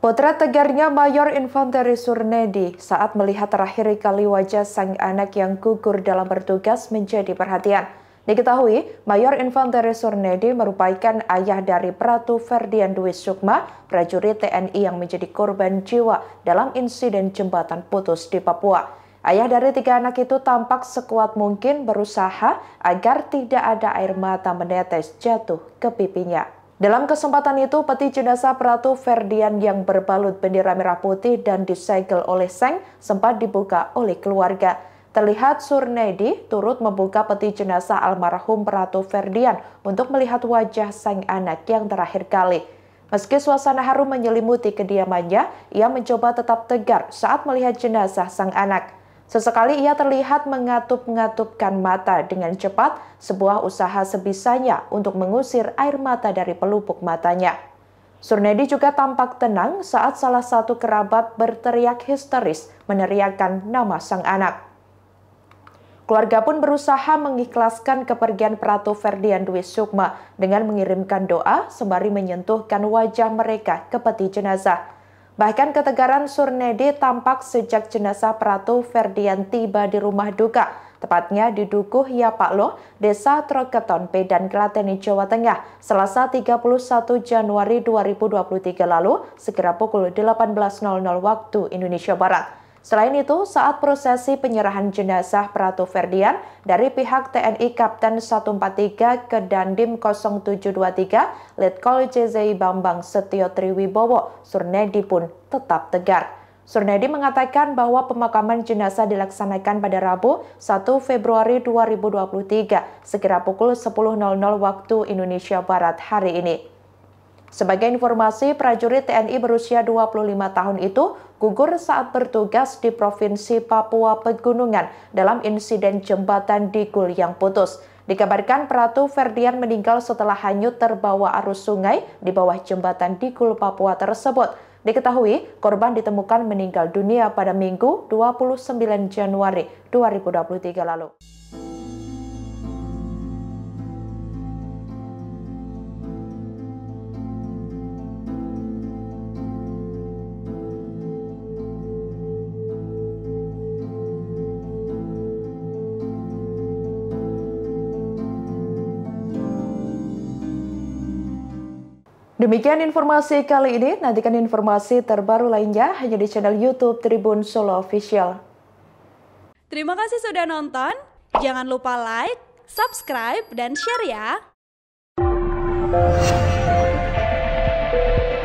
Potret tegarnya Mayor Infanteri Surnedi saat melihat terakhir kali wajah sang anak yang gugur dalam bertugas menjadi perhatian. Diketahui, Mayor Infanteri Surnedi merupakan ayah dari Pratu Ferdian Dwi Sukma, prajurit TNI yang menjadi korban jiwa dalam insiden jembatan putus di Papua. Ayah dari tiga anak itu tampak sekuat mungkin berusaha agar tidak ada air mata menetes jatuh ke pipinya. Dalam kesempatan itu, peti jenazah Pratu Ferdian yang berbalut bendera merah putih dan disegel oleh Seng sempat dibuka oleh keluarga. Terlihat Surnedi turut membuka peti jenazah almarhum Pratu Ferdian untuk melihat wajah sang anak yang terakhir kali. Meski suasana harum menyelimuti kediamannya, ia mencoba tetap tegar saat melihat jenazah sang anak. Sesekali ia terlihat mengatup-ngatupkan mata dengan cepat sebuah usaha sebisanya untuk mengusir air mata dari pelupuk matanya. Surnedi juga tampak tenang saat salah satu kerabat berteriak histeris meneriakkan nama sang anak. Keluarga pun berusaha mengikhlaskan kepergian Prato Ferdian Dwi Sukma dengan mengirimkan doa sembari menyentuhkan wajah mereka ke peti jenazah. Bahkan ketegaran Surnedi tampak sejak jenazah Pratu Ferdian tiba di rumah duka, tepatnya di Dukuh Yapaklo, Desa Troketon, Pedan Klateni, Jawa Tengah, Selasa 31 Januari 2023 lalu, segera pukul 18.00 waktu Indonesia Barat. Selain itu, saat prosesi penyerahan jenazah Pratu Ferdian dari pihak TNI Kapten 143 ke Dandim 0723, Letkol JZ Bambang Setio Triwibowo, Surnedi pun tetap tegar. Surnedi mengatakan bahwa pemakaman jenazah dilaksanakan pada Rabu 1 Februari 2023 segera pukul 10.00 waktu Indonesia Barat hari ini. Sebagai informasi, prajurit TNI berusia 25 tahun itu gugur saat bertugas di Provinsi Papua Pegunungan dalam insiden jembatan digul yang putus. Dikabarkan Pratu Ferdian meninggal setelah hanyut terbawa arus sungai di bawah jembatan digul Papua tersebut. Diketahui, korban ditemukan meninggal dunia pada Minggu 29 Januari 2023 lalu. Demikian informasi kali ini, nantikan informasi terbaru lainnya hanya di channel YouTube Tribun Solo Official. Terima kasih sudah nonton, jangan lupa like, subscribe, dan share ya!